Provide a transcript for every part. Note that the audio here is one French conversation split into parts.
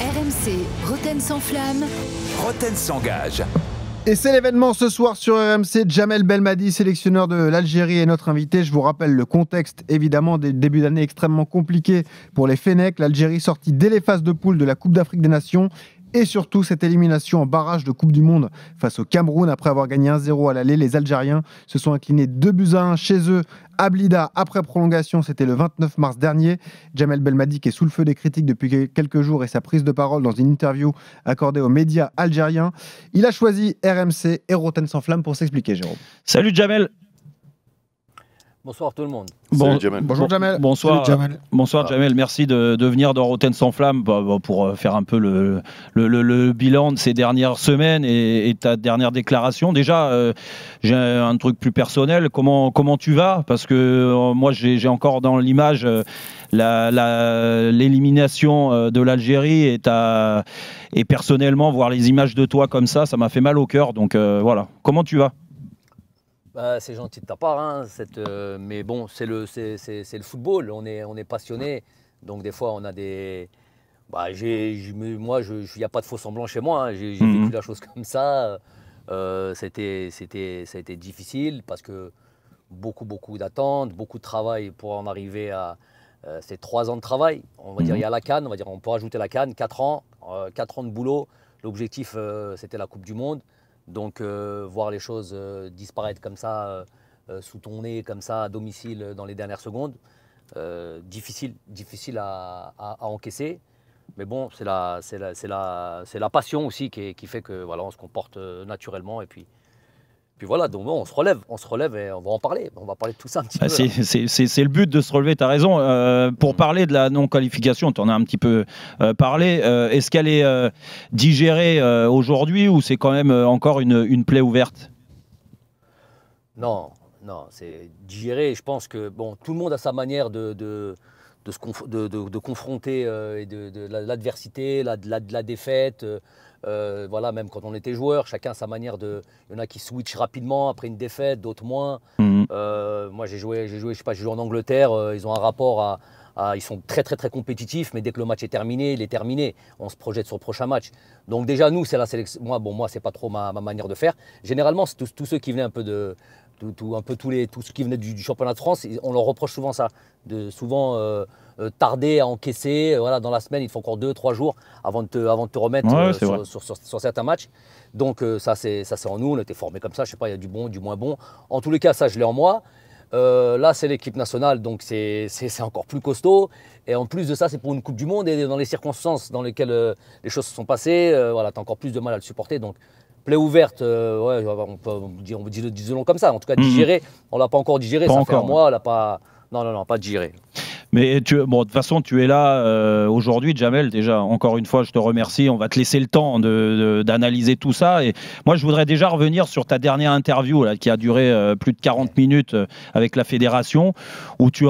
RMC, Roten sans flamme. s'engage. Et c'est l'événement ce soir sur RMC. Jamel Belmadi, sélectionneur de l'Algérie, est notre invité. Je vous rappelle le contexte, évidemment, des débuts d'année extrêmement compliqués pour les Fennecs. L'Algérie sortie dès les phases de poule de la Coupe d'Afrique des Nations et surtout cette élimination en barrage de Coupe du Monde face au Cameroun. Après avoir gagné 1-0 à l'aller, les Algériens se sont inclinés 2 buts à 1 chez eux à Blida après prolongation. C'était le 29 mars dernier. Jamel Belmadi, qui est sous le feu des critiques depuis quelques jours et sa prise de parole dans une interview accordée aux médias algériens, il a choisi RMC et Roten sans flamme pour s'expliquer, Jérôme. Salut Jamel Bonsoir tout le monde. Bonjour Jamel. Bonsoir Jamel. Bonsoir ah. merci de, de venir dans Rotten sans flamme bah, bah, pour euh, faire un peu le, bilan de ces dernières semaines et, ta dernière déclaration. Déjà, euh, j'ai un truc plus personnel. Comment, comment tu vas Parce que euh, moi, j'ai encore dans l'image l'élimination de l'Algérie et, et personnellement, voir les images de toi comme ça, ça m'a fait mal au cœur. Donc voilà, comment tu vas bah, c'est gentil de ta part, hein, euh, mais bon, c'est le, football, on est, passionné, donc des fois on a des... Bah, moi, il n'y a pas de faux semblant chez moi, hein. j'ai, mhm. vécu la chose comme ça, euh, c'était, ça a été difficile parce que beaucoup, beaucoup d'attentes, beaucoup de travail pour en arriver à... Euh, ces trois ans de travail, on va dire il y a mhm. la canne, on va on peut rajouter la canne, quatre ans, quatre ans de boulot, l'objectif c'était la Coupe du Monde. Donc euh, voir les choses euh, disparaître comme ça, euh, sous ton nez, comme ça, à domicile, dans les dernières secondes, difficile, difficile à, encaisser. Mais bon, c'est la, passion aussi qui, fait que voilà, on se comporte naturellement et puis puis voilà, donc on se relève, on se relève et on va en parler. On va parler de tout ça un petit bah, peu. Hein. C'est le but de se relever, tu as raison. Euh, pour mm. parler de la non-qualification, tu en as un petit peu euh, parlé. Euh, est-ce qu'elle est digérée aujourd'hui ou c'est quand même encore une, plaie ouverte Non, non, c'est digéré. Je pense que bon, tout le monde a sa manière de, de, de, de confronter et de, l'adversité, la, la, défaite. Euh, voilà, même quand on était joueur, chacun a sa manière de. Il y en a qui switchent rapidement après une défaite, d'autres moins. Mhm. Euh, moi, j'ai joué, j'ai joué, je sais pas, j'ai joué en Angleterre. Euh, ils ont un rapport à, ah, ils sont très très très compétitifs, mais dès que le match est terminé, il est terminé. On se projette sur le prochain match. Donc déjà nous, c'est la sélection. Moi, bon, moi, c'est pas trop ma, manière de faire. Généralement, c'est tous, ceux qui venaient un peu de, tout, un peu tous les, qui venaient du, championnat de France, on leur reproche souvent ça, de souvent euh, euh, tarder à encaisser. Euh, voilà, dans la semaine, il faut encore deux, trois jours avant de te, remettre sur, certains matchs. Donc ça, c'est ça, c'est en nous. On était formés comme ça. Je sais pas, il y a du bon, du moins bon. En tous les cas, ça, je l'ai en moi. Euh, là, c'est l'équipe nationale, donc c'est encore plus costaud. Et en plus de ça, c'est pour une Coupe du Monde. Et dans les circonstances dans lesquelles euh, les choses se sont passées, euh, voilà, tu as encore plus de mal à le supporter. Donc, plaie ouverte, ouais, on peut dire, on comme ça. En tout cas, mhm. digérer, on l'a pas encore digéré. ça fait un mois, on l'a pas. Non, non, non, pas digéré. Mais bon, de toute façon, tu es là euh, aujourd'hui, Jamel. Déjà, encore une fois, je te remercie. On va te laisser le temps d'analyser tout ça. Et moi, je voudrais déjà revenir sur ta dernière interview là, qui a duré euh, plus de 40 minutes euh, avec la fédération, où tu,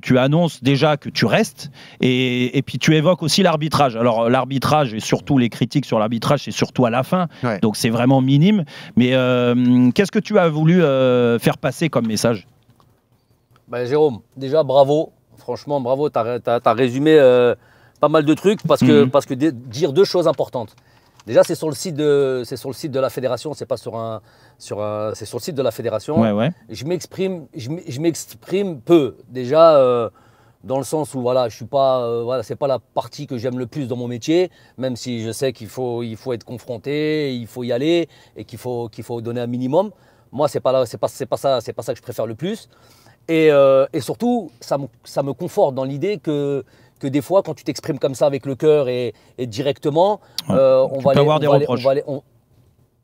tu, annonces déjà que tu restes. Et, puis, tu évoques aussi l'arbitrage. Alors, l'arbitrage et surtout les critiques sur l'arbitrage, c'est surtout à la fin. Donc, c'est vraiment minime. Mais qu'est-ce que tu as voulu faire passer comme message ben, Jérôme, déjà bravo franchement, bravo, tu as, résumé euh, pas mal de trucs parce que, mhm. dire deux choses importantes. Déjà, c'est sur le site de, la fédération. C'est pas sur un, c'est sur le site de la fédération. Je m'exprime, peu. Déjà, euh, dans le sens où voilà, je suis pas, euh, voilà, c'est pas la partie que j'aime le plus dans mon métier, même si je sais qu'il faut, il faut être confronté, il faut y aller et qu'il faut, faut donner un minimum. Moi, c'est pas là, c'est pas, c'est pas c'est pas ça que je préfère le plus. Euh, et, surtout, ça me, ça me, conforte dans l'idée que, que des fois, quand tu t'exprimes comme ça avec le cœur et, directement, on, va aller, on, des va on,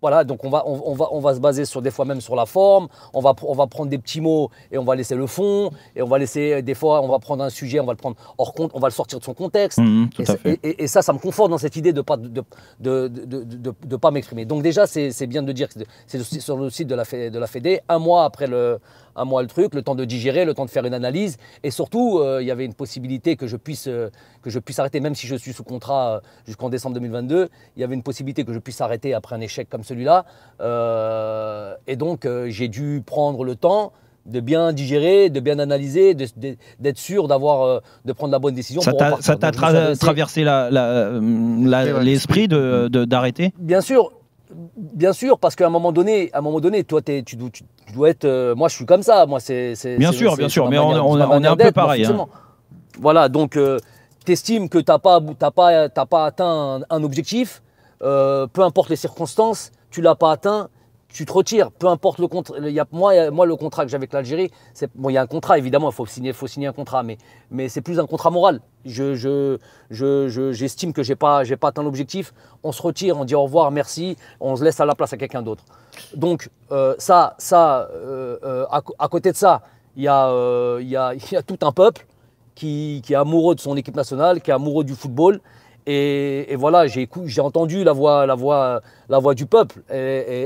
voilà, donc on va, on, on, va, on va se baser sur des fois même sur la forme, on va, on va prendre des petits mots et on va laisser le fond, et on va laisser, euh, des fois, on va prendre un sujet, on va le prendre hors compte, on va le sortir de son contexte. Mmh, mmh, et, ça, ça me conforte dans cette idée de ne pas, de, de, de, de pas m'exprimer. Donc déjà, c'est bien de dire, c'est sur le site de la, de la un mois après le, un mois le truc, le temps de digérer, le temps de faire une analyse. Et surtout, euh, il y avait une possibilité que je puisse, euh, que je puisse arrêter, même si je suis sous contrat euh, jusqu'en décembre 2022, il y avait une possibilité que je puisse arrêter après un échec comme celui-là. et donc, j'ai dû prendre le temps de bien digérer, de bien analyser, d'être sûr d'avoir, de prendre la bonne décision. Ça t'a traversé l'esprit de d'arrêter Bien sûr, Bien sûr, parce qu'à un moment donné, à un moment donné, toi, tu, tu, dois être. Euh, moi, je suis comme ça. Moi, c'est. Bien sûr, bien sûr, mais on, on, est un peu pareil. Hein. Voilà, donc, euh, t'estimes que t'as pas, as pas, as pas atteint un, objectif, euh, peu importe les circonstances, tu l'as pas atteint tu te retires, peu importe le contrat. Moi, moi, le contrat que j'ai avec l'Algérie, bon, il y a un contrat évidemment, il faut signer, faut signer un contrat, mais, mais c'est plus un contrat moral. Je, j'estime que j'ai pas, pas atteint l'objectif. On se retire, on dit au revoir, merci, on se laisse à la place à quelqu'un d'autre. Donc euh, ça, ça, euh, euh, à, côté de ça, il y, a, y, tout un peuple qui, qui est amoureux de son équipe nationale, qui est amoureux du football et, voilà, j'ai entendu la voix, la, voix, la voix du peuple et,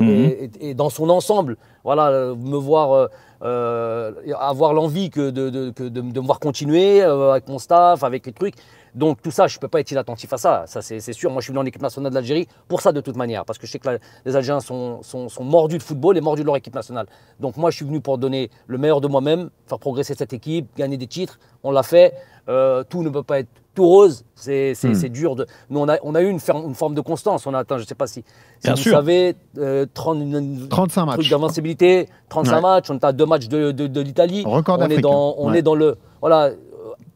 mhm. dans son ensemble. Voilà, euh, me voir euh, euh, avoir l'envie que de, me voir continuer avec mon staff, avec les trucs. Donc tout ça, je ne peux pas être inattentif à ça, c'est sûr. Moi je suis venu en équipe nationale d'Algérie pour ça de toute manière, parce que je sais que les Algériens sont, sont, sont, mordus de football et mordus de leur équipe nationale. Donc moi je suis venu pour donner le meilleur de moi-même, faire progresser cette équipe, gagner des titres, on l'a fait, tout ne peut pas être rose. Hmm. C'est dur. De... Nous, on a, eu une, forme de constance. On a atteint, je ne sais pas si, si vous savez, 35 euh, matchs. d'invincibilité, 35 matchs. On a deux matchs de, l'Italie. On, est dans, hein. on est dans le. Voilà.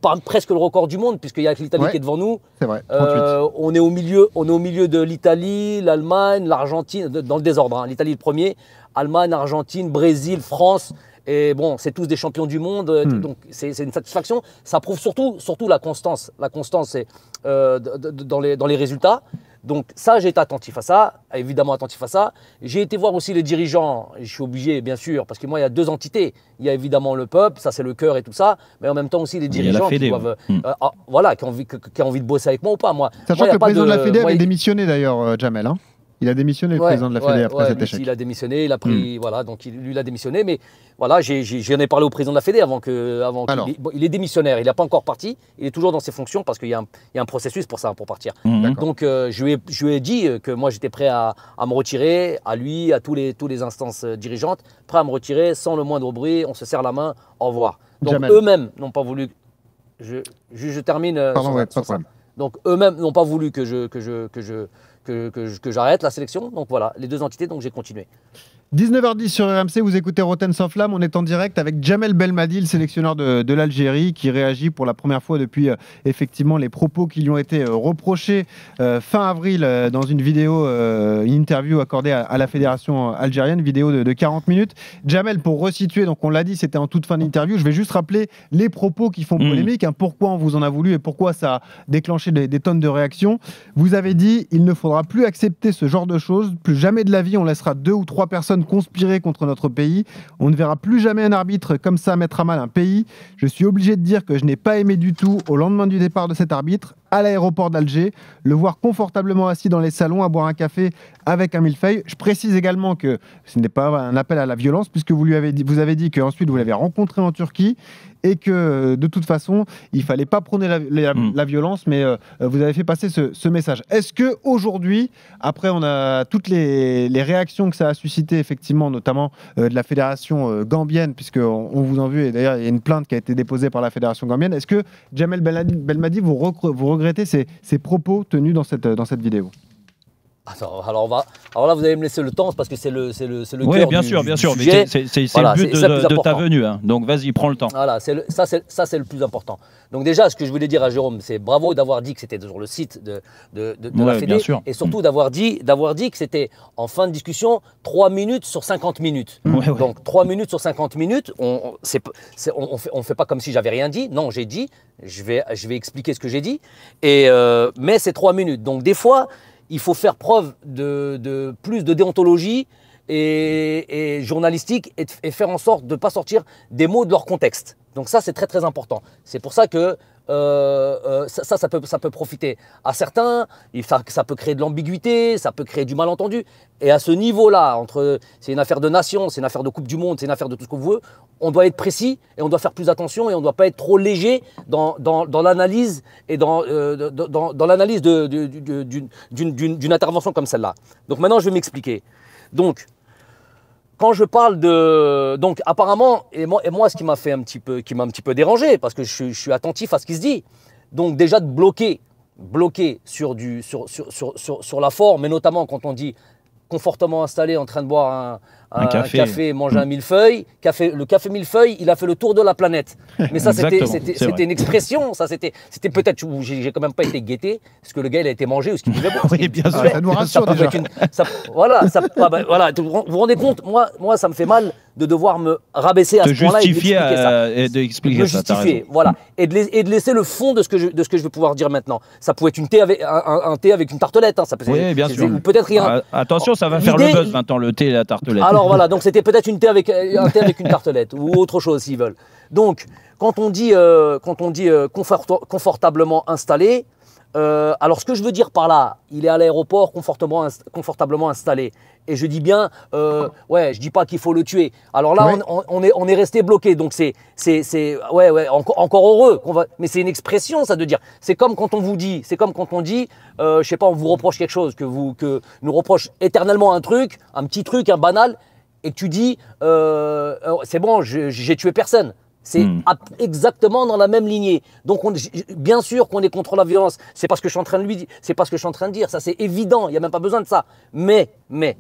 Euh, presque le record du monde, puisqu'il y a l'Italie qui est devant nous. Euh, on, est au milieu, on est au milieu de l'Italie, l'Allemagne, l'Argentine, dans le désordre. Hein. L'Italie le premier, Allemagne, Argentine, Brésil, France. Et bon, c'est tous des champions du monde, euh, hmm. donc c'est une satisfaction. Ça prouve surtout, surtout la constance. La constance c'est euh, dans, les, dans les résultats. Donc ça, j'ai été attentif à ça, évidemment attentif à ça. J'ai été voir aussi les dirigeants, je suis obligé bien sûr, parce que moi, il y a deux entités. Il y a évidemment le peuple, ça c'est le cœur et tout ça, mais en même temps aussi les dirigeants qui doivent, euh, hmm. ah, voilà, qui ont, envie, qui ont envie de bosser avec moi ou pas. Moi, Sachant que le président de, la Fédé avait démissionné d'ailleurs, Jamel. Hein. Il a démissionné, le président de la Fédé, après cet échec. Il a démissionné, il a pris. Hmm. Voilà, donc il, lui, il a démissionné. Mais voilà, j'en ai, parlé au président de la Fédé avant que. Avant il, est démissionnaire, il n'a pas encore parti. Il est toujours dans ses fonctions parce qu'il y, a un processus pour ça, pour partir. Hmm. Donc euh, je, lui ai, dit euh, que moi, j'étais prêt à, me retirer, à lui, à tous les, les instances euh, dirigeantes, prêt à me retirer sans le moindre bruit, on se serre la main, au revoir. Donc eux-mêmes n'ont pas voulu. Je, je, termine. Donc eux-mêmes n'ont pas voulu que je, que je, que je, que, j'arrête la sélection. Donc voilà, les deux entités, donc j'ai continué. 19h10 sur RMC, vous écoutez Rotten sans flamme. On est en direct avec Jamel Belmadi, le sélectionneur de, l'Algérie, qui réagit pour la première fois depuis euh, effectivement les propos qui lui ont été euh, reprochés euh, fin avril dans une vidéo, une interview accordée à, la fédération algérienne, vidéo de, 40 minutes. Jamel, pour resituer, donc on l'a dit, c'était en toute fin d'interview. Je vais juste rappeler les propos qui font mmh. polémique, hein, pourquoi on vous en a voulu et pourquoi ça a déclenché des, des tonnes de réactions. Vous avez dit, il ne faudra plus accepter ce genre de choses, plus jamais de la vie, on laissera deux ou trois personnes conspirer contre notre pays. On ne verra plus jamais un arbitre comme ça mettre à mal un pays. Je suis obligé de dire que je n'ai pas aimé du tout au lendemain du départ de cet arbitre à l'aéroport d'Alger, le voir confortablement assis dans les salons à boire un café avec un millefeuille. Je précise également que ce n'est pas un appel à la violence, puisque vous lui avez dit, vous avez dit qu'ensuite vous l'avez rencontré en Turquie et que euh, de toute façon, il fallait pas prôner la, mm. violence, mais euh, vous avez fait passer ce, message. Est-ce que aujourd'hui, après on a toutes les, réactions que ça a suscité, effectivement, notamment euh, de la fédération gambienne, puisque on, vous en veut, et d'ailleurs il y a une plainte qui a été déposée par la fédération gambienne, est-ce que Jamel Belmadi vous, vous regretter ces, ces propos tenus dans cette vidéo alors, on va... alors là, vous allez me laisser le temps parce que c'est le, c'est le, c'est le oui, bien sûr, bien sûr. c'est, le but de, ta venue. Hein. Donc vas-y, prends le temps. Voilà, ça, c'est, ça, c'est le plus important. Donc déjà, ce que je voulais dire à Jérôme, c'est bravo d'avoir dit que c'était sur le site de, de, la Fédé, et surtout d'avoir dit, d'avoir dit que c'était en fin de discussion 3 minutes sur 50 minutes. Donc 3 minutes sur 50 minutes, on ne on, fait, on fait, pas comme si j'avais rien dit. Non, j'ai dit, je vais, je vais expliquer ce que j'ai dit, et, euh, mais c'est 3 minutes. Donc des fois il faut faire preuve de, plus de déontologie et, journalistique et, et, faire en sorte de ne pas sortir des mots de leur contexte. Donc ça, c'est très très important. C'est pour ça que euh, euh, ça, ça, peut, ça peut profiter à certains, ça, ça peut créer de l'ambiguïté, ça peut créer du malentendu. Et à ce niveau-là, entre c'est une affaire de nation, c'est une affaire de Coupe du Monde, c'est une affaire de tout ce qu'on veut, on doit être précis et on doit faire plus attention et on ne doit pas être trop léger dans, l'analyse et dans, euh, dans l'analyse d'une intervention comme celle-là. Donc maintenant, je vais m'expliquer. Donc, quand je parle de donc apparemment et moi, ce qui m'a fait un petit peu qui m'a un petit peu dérangé parce que je, suis attentif à ce qui se dit. Donc déjà de bloquer bloquer sur du sur, sur, sur, sur la forme mais notamment quand on dit confortablement installé en train de boire un, un, café. manger un mm. millefeuille. Café, le café millefeuille, il a fait le tour de la planète. Mais ça, c'était une expression. Ça, c'était peut-être j'ai quand même pas été guetté, parce que le gars, il a été mangé ou ce qu'il bien sûr, ça nous rassure voilà, voilà, vous vous rendez compte, moi, moi, ça me fait mal de devoir me rabaisser à ce point-là et d'expliquer ça. Euh, de expliquer ça, voilà. Mm. Et de, laisser le fond de ce, que je, de ce que je vais pouvoir dire maintenant. Ça pouvait être une thé avec, un, thé avec une tartelette. Hein, ça peut, oui, bien sûr. Ou peut-être rien. Ah, attention, ça va euh, faire le buzz maintenant, le thé et la tartelette. Alors voilà, donc c'était peut-être une thé avec, euh, un thé avec une tartelette ou autre chose s'ils veulent. Donc, quand on dit, euh, quand on dit euh, confortablement installé, alors ce que je veux dire par là, il est à l'aéroport confortablement, confortablement, installé. Et je dis bien, euh, ouais, je dis pas qu'il faut le tuer. Alors là, on, est, on est resté bloqué. Donc c'est, c'est, ouais, ouais, encore, encore heureux. va... Mais c'est une expression, ça de dire. C'est comme quand on vous dit, c'est comme quand on dit, je sais pas, on vous reproche quelque chose, que vous, que nous reproche éternellement un truc, un petit truc, un banal et tu dis euh, euh, c'est bon, j'ai tué personne. C'est hmm. exactement dans la même lignée. Donc, on, bien sûr qu'on est contre la violence. C'est parce que je suis en train de lui, c'est parce que je suis en train de dire. Ça, c'est évident. Il n'y a même pas besoin de ça. Mais, mais,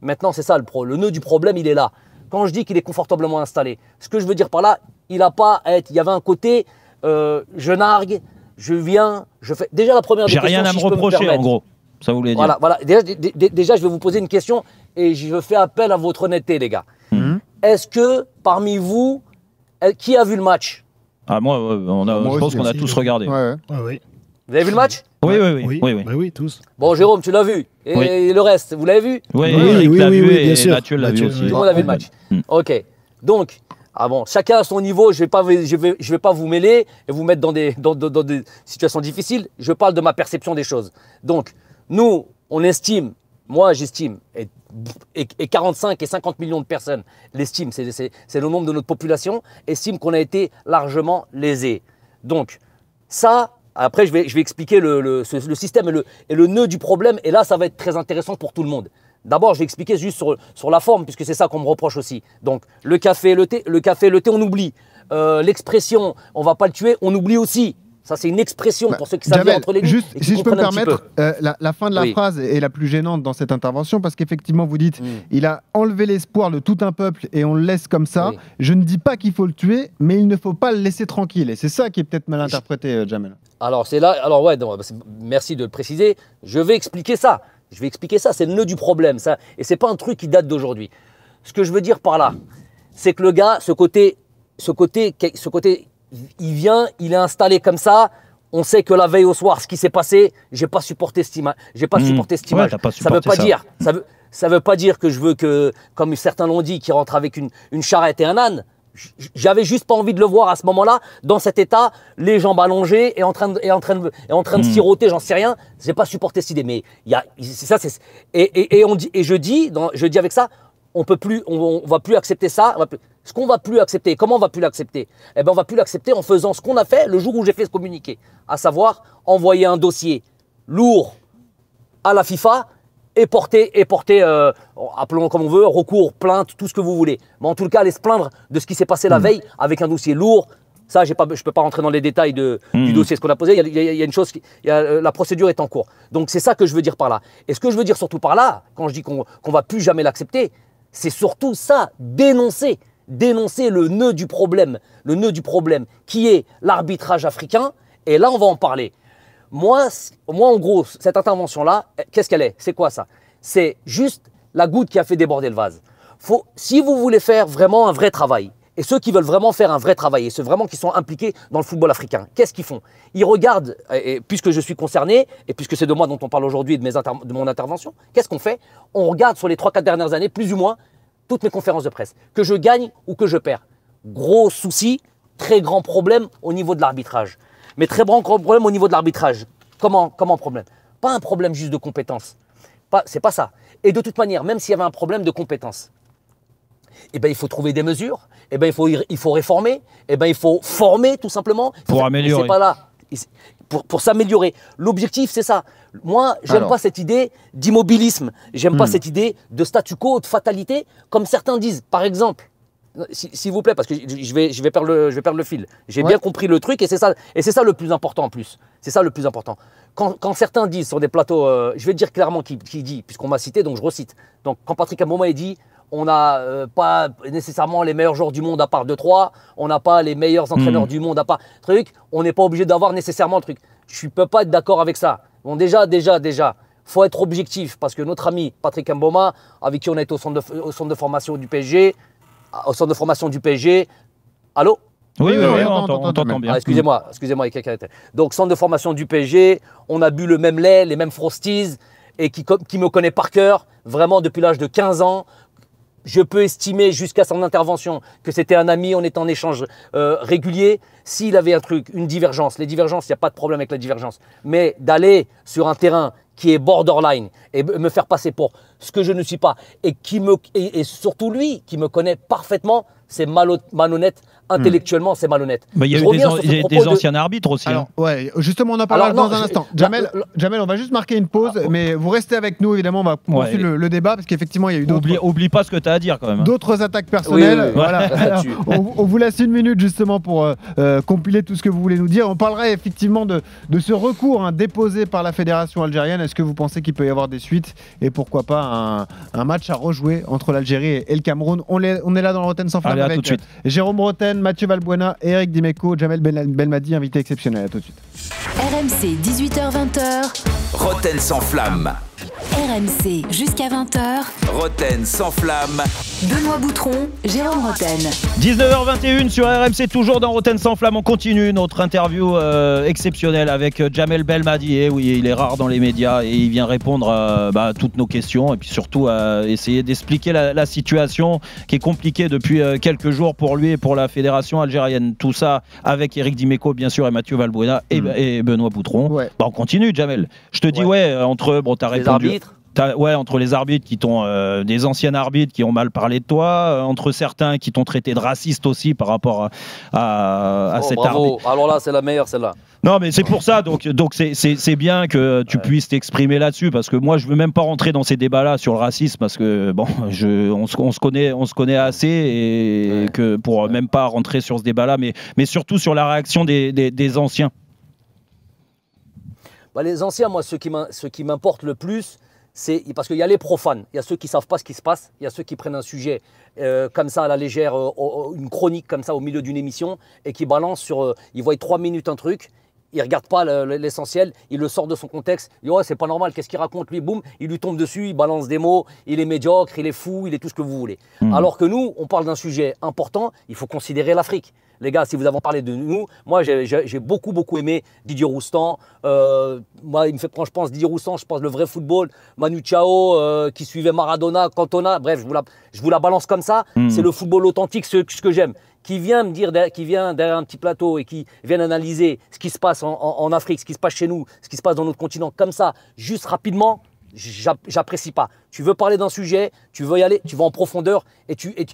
maintenant, c'est ça le pro. Le nœud du problème, il est là. Quand je dis qu'il est confortablement installé, ce que je veux dire par là, il a pas à être. Il y avait un côté, euh, je nargue, je viens, je fais. Déjà la première. J'ai rien à me reprocher en gros. Ça voulait dire. Voilà, voilà. déjà, je vais vous poser une question et je fais appel à votre honnêteté, les gars. Hmm. Hmm. Est-ce que parmi vous, eh, qui a vu le match ah, moi, euh, on je pense qu'on a tous regardé. Ah vous avez vu le match oui oui oui, oui, bah oui, tous. Bon, Jérôme, tu l'as vu. Et le reste, vous l'avez vu Oui, oui, oui, bien sûr. Mathieu l'a vu aussi. Tout le monde a vu le match. Ok. Donc, ah bon, chacun à son niveau, je ne vais, pas, je vais, je vais pas vous mêler et vous mettre dans des, dans des situations difficiles. Je parle de ma perception des choses. Donc, nous, on estime, moi j'estime, et et, 45 et 50 millions de personnes l'estiment, c'est le nombre de notre population, estiment qu'on a été largement lésé. Donc, ça, après, je vais, expliquer le, système et le, nœud du problème, et là, ça va être très intéressant pour tout le monde. D'abord, je vais expliquer juste sur, la forme, puisque c'est ça qu'on me reproche aussi. Donc, le café, le thé, le café, le thé, on oublie. Euh, l'expression, on va pas le tuer, on oublie aussi. Ça, c'est une expression bah, pour ceux qui savent entre les deux. Juste, si je peux me permettre, euh, la, fin de la phrase est la plus gênante dans cette intervention parce qu'effectivement, vous dites, mm. il a enlevé l'espoir de tout un peuple et on le laisse comme ça. Je ne dis pas qu'il faut le tuer, mais il ne faut pas le laisser tranquille. Et c'est ça qui est peut-être mal interprété, euh, Jamel. Alors, c'est là. Alors, ouais, merci de le préciser. Je vais expliquer ça. Je vais expliquer ça. C'est le nœud du problème, ça. Et c'est pas un truc qui date d'aujourd'hui. Ce que je veux dire par là, c'est que le gars, ce côté, ce côté, ce côté il vient, il est installé comme ça. On sait que la veille au soir, ce qui s'est passé, j'ai pas supporté cette J'ai pas, hmm. supporté cette image. ça veut pas dire. Ça veut, ça veut pas dire que je veux que, comme certains l'ont dit, qu'il rentre avec une, charrette et un âne. J'avais juste pas envie de le voir à ce moment-là, dans cet état, les jambes allongées et en train de, et en train et en train de hmm. siroter, j'en sais rien. J'ai pas supporté cette idée. Mais il y ça, c'est, et, on dit, et je dis, je dis avec ça, on peut plus, on, va plus accepter ça. Ce qu'on va plus accepter. Comment on va plus l'accepter Eh bien, on va plus l'accepter en faisant ce qu'on a fait le jour où j'ai fait ce communiqué, à savoir envoyer un dossier lourd à la FIFA et porter, et porter euh, appelons comme on veut, recours, plainte, tout ce que vous voulez. Mais en tout cas, aller se plaindre de ce qui s'est passé la hmm. veille avec un dossier lourd. Ça, pas, je ne peux pas rentrer dans les détails hmm. du dossier, ce qu'on a posé. Il y, une chose, euh, la procédure est en cours. Donc c'est ça que je veux dire par là. Et ce que je veux dire surtout par là, quand je dis qu'on ne va plus jamais l'accepter, c'est surtout ça, dénoncer dénoncer le nœud du problème, le nœud du problème qui est l'arbitrage africain. Et là, on va en parler. Moi, moi en gros, cette intervention-là, eh, qu'est-ce qu'elle est C'est quoi ça C'est juste la goutte qui a fait déborder le vase. si vous voulez faire vraiment un vrai travail, et ceux qui veulent vraiment faire un vrai travail, et ceux vraiment qui sont impliqués dans le football africain, qu'est-ce qu'ils font Ils regardent, et puisque je suis concerné, et puisque c'est de moi dont on parle aujourd'hui de, mes de mon intervention, qu'est-ce qu'on fait On regarde sur les 3-4 dernières années, plus ou moins, toutes mes conférences de presse, que je gagne ou que je perds. Gros souci, très grand problème au niveau de l'arbitrage. Mais très grand problème au niveau de l'arbitrage. Comment, comment problème Pas un problème juste de compétence. C'est pas ça. Et de toute manière, même s'il y avait un problème de compétence, eh ben, il faut trouver des mesures, eh ben, il, faut, il faut réformer, eh ben, il faut former tout simplement. Pour améliorer. C'est pas là pour, s'améliorer. L'objectif, c'est ça. Moi, j'aime pas cette idée d'immobilisme. J'aime pas hmm. cette idée de statu quo, de fatalité, comme certains disent. Par exemple, s'il vous plaît, parce que je vais, je vais, perdre, le, je vais perdre le fil. J'ai bien compris le truc et c'est ça, ça le plus important en plus. C'est ça le plus important. Quand, certains disent sur des plateaux, euh, je vais dire clairement qui, dit, puisqu'on m'a cité, donc je recite. Donc quand Patrick Amoma dit on n'a euh, pas nécessairement les meilleurs joueurs du monde à part 2-3, on n'a pas les meilleurs entraîneurs hmm. du monde à part truc, on n'est pas obligé d'avoir nécessairement le truc. Je ne peux pas être d'accord avec ça. Bon, déjà, déjà, déjà, faut être objectif parce que notre ami Patrick Mboma, avec qui on est au centre de, au centre de formation du PSG, ah, au centre de formation du PSG, allô oui, oui, oui, on, bien. Ah, excusez-moi, excusez-moi, Donc, centre de formation du PSG, on a bu le même lait, les mêmes frosties, et qui, qui me connaît par cœur, vraiment depuis l'âge de 15 ans, je peux estimer jusqu'à son intervention que c'était un ami, on est en échange euh, régulier. S'il avait un truc, une divergence, les divergences, il n'y a pas de problème avec la divergence. Mais d'aller sur un terrain qui est borderline et me faire passer pour ce que je ne suis pas et qui me et surtout lui qui me connaît parfaitement c'est malhonnête. Intellectuellement, c'est malhonnête. il y a eu des, anciens arbitres aussi. Hein. justement, on en parlera dans un instant. Jamel, on va juste marquer une pause, ah, mais vous restez avec nous, évidemment, on va poursuivre le, débat, parce qu'effectivement, il y a eu d'autres. Oublie, pas ce que tu à dire quand même. Hein. D'autres attaques personnelles. on, vous laisse une minute justement pour euh, euh, compiler tout ce que vous voulez nous dire. On parlera effectivement de, ce recours hein, déposé par la Fédération algérienne. Est-ce que vous pensez qu'il peut y avoir des suites Et pourquoi pas un, match à rejouer entre l'Algérie et, le Cameroun on est, là dans la Roten sans fin tout de suite. Jérôme Roten, Mathieu Valbuena, Eric Dimeco, Jamel ben- Belmadi, invité exceptionnel. À tout de suite. RMC 18h20h. Roten sans flamme. RMC, jusqu'à 20h. Roten sans flamme. Benoît Boutron, Jérôme Roten. 19h21 sur RMC, toujours dans Roten sans flamme. On continue notre interview euh, exceptionnelle avec euh, Jamel Belmadi. Eh oui, il est rare dans les médias et il vient répondre euh, bah, à, toutes nos questions et puis surtout à essayer d'expliquer la, situation qui est compliquée depuis quelques jours pour lui et pour la fédération algérienne. Tout ça avec Eric Dimeco, bien sûr, et Mathieu Valbuena et, hmm. Benoît Boutron. Bah, on continue, Jamel. Je te dis, ouais, entre. Bon, t'as arbitres ouais, entre les arbitres qui t'ont, euh, des anciens arbitres qui ont mal parlé de toi, euh, entre certains qui t'ont traité de raciste aussi par rapport à, oh, cette Alors là, c'est la meilleure, celle-là. Non, mais c'est pour ça, donc, donc c'est, bien que tu puisses t'exprimer là-dessus, parce que moi, je ne veux même pas rentrer dans ces débats-là sur le racisme, parce que bon, je, on, se, connaît, on se connaît assez et que pour même pas rentrer sur ce débat-là, mais, mais surtout sur la réaction des anciens. Bah, les anciens, moi, ce qui m'importe le plus, c'est parce qu'il y a les profanes, il y a ceux qui ne savent pas ce qui se passe, il y a ceux qui prennent un sujet euh, comme ça à la légère, euh, une chronique comme ça au milieu d'une émission, et qui balancent sur, euh, ils voient trois minutes un truc, ils ne regardent pas l'essentiel, ils le sortent de son contexte, ils disent, c'est pas normal, qu'est-ce qu'il raconte lui, boum, il lui tombe dessus, il balance des mots, il est médiocre, il est fou, il est tout ce que vous voulez. Hmm. Alors que nous, on parle d'un sujet important, il faut considérer l'Afrique les gars, si vous avez parlé de nous, moi j'ai beaucoup beaucoup aimé Didier Roustan. Euh, moi, il me fait quand je pense Didier Roustan, je pense le vrai football. Manu Chao euh, qui suivait Maradona, Cantona. Bref, je vous la, je vous la balance comme ça. Hmm. C'est le football authentique, ce, ce que j'aime. Qui vient me dire, qui vient derrière un petit plateau et qui vient analyser ce qui se passe en, Afrique, ce qui se passe chez nous, ce qui se passe dans notre continent, comme ça, juste rapidement j'apprécie pas. Tu veux parler d'un sujet, tu veux y aller, tu vas en profondeur et tu, et,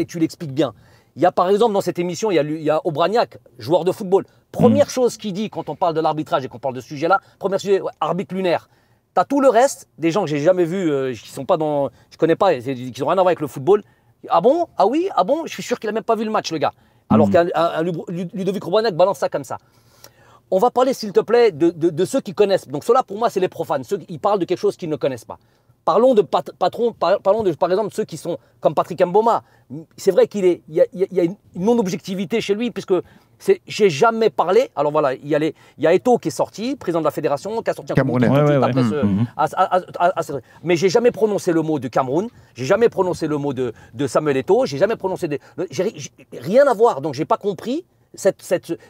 et, tu l'expliques bien. Il y a par exemple dans cette émission, il y a, il joueur de football. Première hmm. chose qu'il dit quand on parle de l'arbitrage et qu'on parle de ce sujet-là, premier sujet, arbitre lunaire. as tout le reste, des gens que j'ai jamais vus, euh, qui sont pas dans, je connais pas, qui n'ont rien à voir avec le football. Ah bon Ah oui Ah bon Je suis sûr qu'il a même pas vu le match, le gars. Alors hmm. qu'un Ludovic Obraniak balance ça comme ça. On va parler, s'il te plaît, de, de, ceux qui connaissent. Donc ceux-là, pour moi, c'est les profanes. Ceux qui parlent de quelque chose qu'ils ne connaissent pas. Parlons de patron, par, parlons de, par exemple, ceux qui sont comme Patrick Mboma. C'est vrai qu'il y, a, une non-objectivité chez lui, puisque j'ai jamais parlé. Alors voilà, il y, a Eto qui est sorti, président de la fédération, qui a sorti un Camerounais. mais j'ai jamais prononcé le mot de Cameroun, j'ai jamais prononcé le mot de, Samuel Eto, j'ai jamais prononcé. rien à voir, donc j'ai pas compris cette,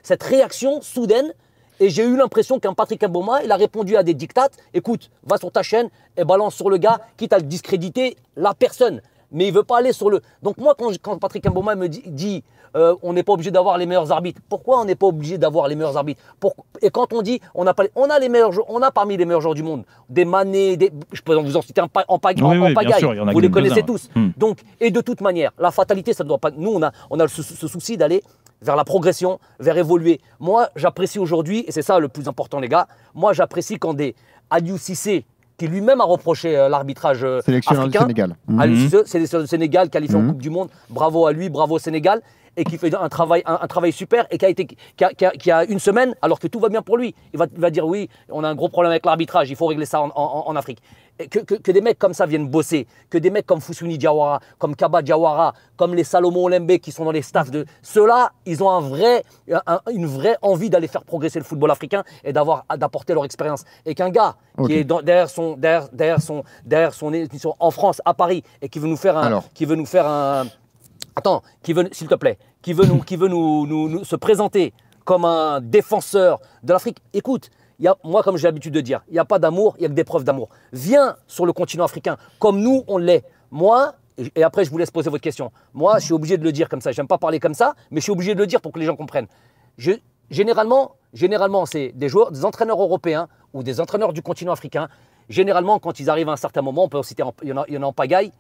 cette réaction soudaine et j'ai eu l'impression qu'un Patrick Mboma, il a répondu à des dictates. Écoute, va sur ta chaîne et balance sur le gars, quitte à discréditer la personne. Mais il ne veut pas aller sur le. Donc moi, quand, Patrick Mboma me dit, dit euh, on n'est pas obligé d'avoir les meilleurs arbitres. Pourquoi on n'est pas obligé d'avoir les meilleurs arbitres Et quand on dit on a, on a les meilleurs on a parmi les meilleurs joueurs du monde, des manés, des, je peux vous en citer un, en, pagaille, vous les connaissez hein. tous. Hmm. Donc et de toute manière, la fatalité, ça ne doit pas. Nous, on a, on a ce souci d'aller vers la progression, vers évoluer. Moi, j'apprécie aujourd'hui, et c'est ça le plus important, les gars, moi, j'apprécie quand des Aliou Cissé, qui lui-même a reproché euh, l'arbitrage euh, africain. Sénégal. Mmh. Sélection du Sénégal, qualifié en mhm. Coupe du Monde. Bravo à lui, bravo au Sénégal. Et qui fait un travail, un, travail super et qui a, une semaine alors que tout va bien pour lui. Il va, dire oui, on a un gros problème avec l'arbitrage, il faut régler ça en Afrique que, des mecs comme ça viennent bosser, que des mecs comme Fusuni Diawara, comme Kaba Diawara, comme les Salomon Olembe qui sont dans les staffs de. Ceux-là, ils ont un vrai, une vraie envie d'aller faire progresser le football africain et d'avoir, d'apporter leur expérience. Et qu'un gars qui est derrière, son, derrière, son, derrière son en France, à Paris, et qui veut nous faire un. Qui veut nous faire un. Attends, qui veut, s'il te plaît, qui veut nous, qui veut nous se présenter comme un défenseur de l'Afrique. Écoute, moi, comme j'ai l'habitude de dire, il n'y a pas d'amour, il n'y a que des preuves d'amour. Viens sur le continent africain, comme nous, on l'est. Moi, et après, je vous laisse poser votre question. Moi, je suis obligé de le dire comme ça. J'aime pas parler comme ça, mais je suis obligé de le dire pour que les gens comprennent. Je, généralement, généralement c'est des joueurs, des entraîneurs européens ou des entraîneurs du continent africain. Généralement, quand ils arrivent à un certain moment, on peut citer, il, y en a, il, y en a, en pagaille,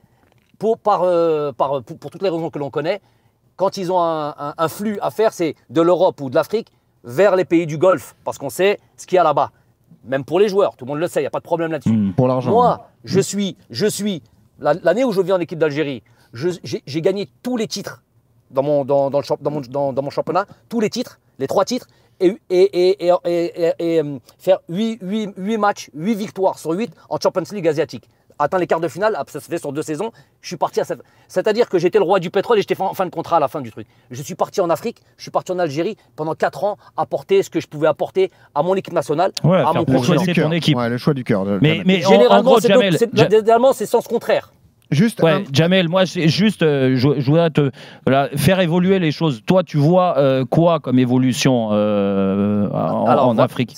pour, par, euh, pour, toutes les raisons que l'on connaît, quand ils ont un flux à faire, c'est de l'Europe ou de l'Afrique, vers les pays du Golfe, parce qu'on sait ce qu'il y a là-bas. Même pour les joueurs, tout le monde le sait, il n'y a pas de problème là-dessus. Mm. pour l'argent. Moi, mm. je suis, je suis, l'année où je viens en équipe d'Algérie, j'ai gagné tous les titres dans mon, dans, le, dans, mon, dans, mon championnat, tous les titres, les trois titres, et, et, et, et faire 8, 8, 8, matchs, 8 victoires sur 8 en Champions League asiatique atteint les quarts de finale, ah, ça se fait sur deux saisons, je suis parti à cette... C'est-à-dire que j'étais le roi du pétrole et j'étais en fin de contrat à la fin du truc. Je suis parti en Afrique, je suis parti en Algérie pendant quatre ans, apporter ce que je pouvais apporter à mon équipe nationale, à mon projet. mon équipe. le choix du cœur. Mais, généralement, c'est sens contraire. Juste ouais, Jamel, moi, juste, euh, je, te faire évoluer les choses. Toi, tu vois euh, quoi comme évolution euh, en Afrique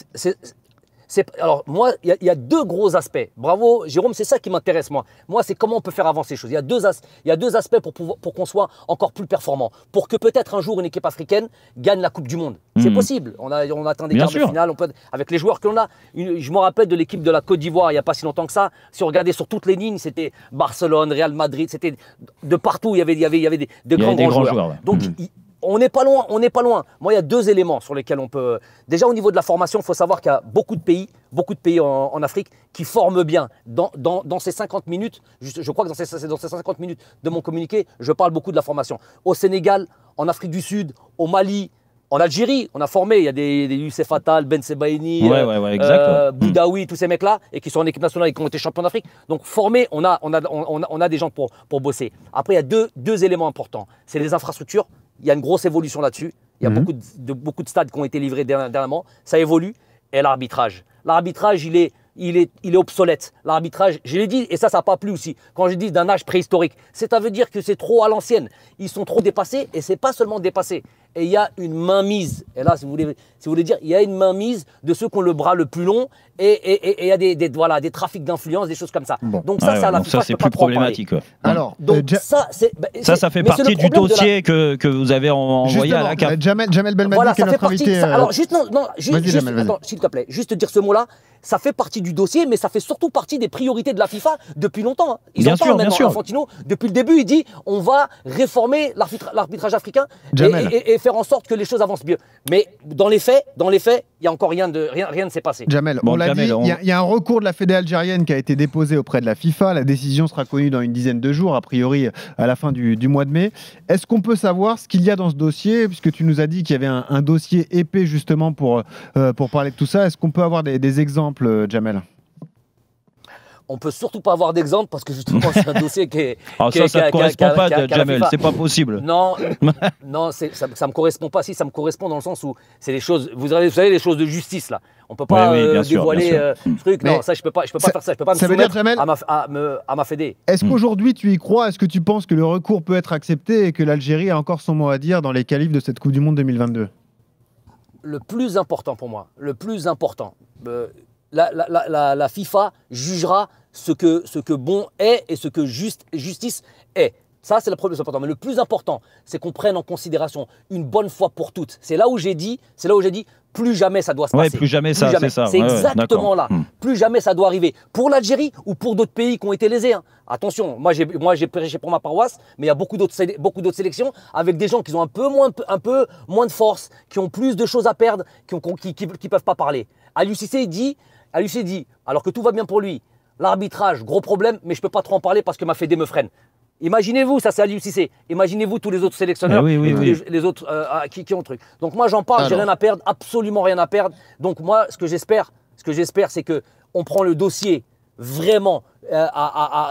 alors moi, il y, a deux gros aspects. Bravo Jérôme, c'est ça qui m'intéresse moi. Moi, c'est comment on peut faire avancer les choses. Il y a deux, aspects pour, qu'on soit encore plus performant, pour que peut-être un jour une équipe africaine gagne la Coupe du Monde. C'est hmm. possible. On, a, on atteint des quarts de finale. avec les joueurs que l'on a, je me rappelle de l'équipe de la Côte d'Ivoire il n'y a pas si longtemps que ça. Si on regardait sur toutes les lignes, c'était Barcelone, Real Madrid, c'était de partout. Il y avait, il y avait, il y avait des, grands, grands, joueurs. Donc, hmm on n'est pas loin, on n'est pas loin. Moi, il y a deux éléments sur lesquels on peut. Déjà, au niveau de la formation, il faut savoir qu'il y a beaucoup de pays, beaucoup de pays en, Afrique qui forment bien. Dans, ces 50 minutes, je, crois que dans ces, dans ces 50 minutes de mon communiqué, je parle beaucoup de la formation. Au Sénégal, en Afrique du Sud, au Mali, en Algérie, on a formé, il y a des, des Youssef Ben Sebaini, euh, euh, Boudaoui, hmm. tous ces mecs-là, et qui sont en équipe nationale et qui ont été champions d'Afrique. Donc formé, on a, des gens pour, bosser. Après, il y a deux éléments importants. C'est les infrastructures, il y a une grosse évolution là-dessus. Il y a mhm. beaucoup, de, beaucoup de stades qui ont été livrés dernièrement. Ça évolue. Et l'arbitrage. L'arbitrage, il est, il est, il est obsolète. L'arbitrage, je l'ai dit, et ça, ça n'a pas plu aussi. Quand je dis d'un âge préhistorique, c'est à veut dire que c'est trop à l'ancienne. Ils sont trop dépassés, et c'est pas seulement dépassé et il y a une mainmise. Et là, si vous voulez, si vous voulez dire, il y a une mainmise de ceux qui ont le bras le plus long et il y a des, voilà, des trafics d'influence, des choses comme ça. Hein. Euh, donc ça, c'est ça, la c'est plus problématique. Alors, donc, ça, ça, ça, fait partie du dossier que, que, vous avez envoyé à la CAF. Bah, Jamel, voilà, partie, euh, alors, juste, non, non s'il te plaît, juste dire ce mot-là. Ça fait partie du dossier, mais ça fait surtout partie des priorités de la FIFA depuis longtemps. Hein. Ils bien en parlent maintenant. depuis le début, il dit on va réformer l'arbitrage africain. et faire en sorte que les choses avancent mieux. Mais dans les faits, dans les faits, il y a encore rien de rien, rien ne s'est passé. Jamel, on l'a dit, il y, a un recours de la Fédé algérienne qui a été déposé auprès de la FIFA. La décision sera connue dans une dizaine de jours, a priori à la fin du, mois de mai. Est-ce qu'on peut savoir ce qu'il y a dans ce dossier, puisque tu nous as dit qu'il y avait un, dossier épais justement pour euh, pour parler de tout ça. Est-ce qu'on peut avoir des exemples, euh, Jamel on peut surtout pas avoir d'exemple parce que justement c'est un dossier qui est. ça, ça ne correspond pas, Jamel, c'est pas possible. Non, non, ça, ne me correspond pas. Si ça me correspond dans le sens où c'est les choses. Vous avez, savez, les choses de justice là. On peut pas euh, dévoiler euh, mm. truc. non, ça je peux pas, je peux pas faire ça. Je peux pas me soumettre à ma, à, ma fédé. Est-ce mm. qu'aujourd'hui tu y crois Est-ce que tu penses que le recours peut être accepté et que l'Algérie a encore son mot à dire dans les qualifs de cette Coupe du Monde 2022 Le plus important pour moi, le plus important. Euh, la, la, la, la FIFA jugera ce que, ce que bon est et ce que juste, justice est. Ça, c'est le premier important. Mais le plus important, c'est qu'on prenne en considération une bonne foi pour toutes. C'est là où j'ai dit, c'est là où j'ai dit, plus jamais ça doit se passer. Plus jamais ça, c'est ça. exactement là. Hmm. Plus jamais ça doit arriver. Pour l'Algérie ou pour d'autres pays qui ont été lésés. Hein. Attention, moi j'ai moi j'ai prêché pour ma paroisse, mais il y a beaucoup d'autres beaucoup d'autres sélections avec des gens qui ont un peu moins un peu moins de force, qui ont plus de choses à perdre, qui ont, qui, qui, peuvent pas parler. Alucissé dit, dit, alors que tout va bien pour lui, L'arbitrage, gros problème, mais je ne peux pas trop en parler parce que ma fait des freine. Imaginez-vous, ça c'est à l'UCC. Imaginez-vous tous les autres sélectionneurs, eh les, autres euh, qui, ont ont truc. Donc moi j'en parle, j'ai rien à perdre, absolument rien à perdre. Donc moi ce que j'espère, ce que j'espère, c'est que on prend le dossier vraiment, euh,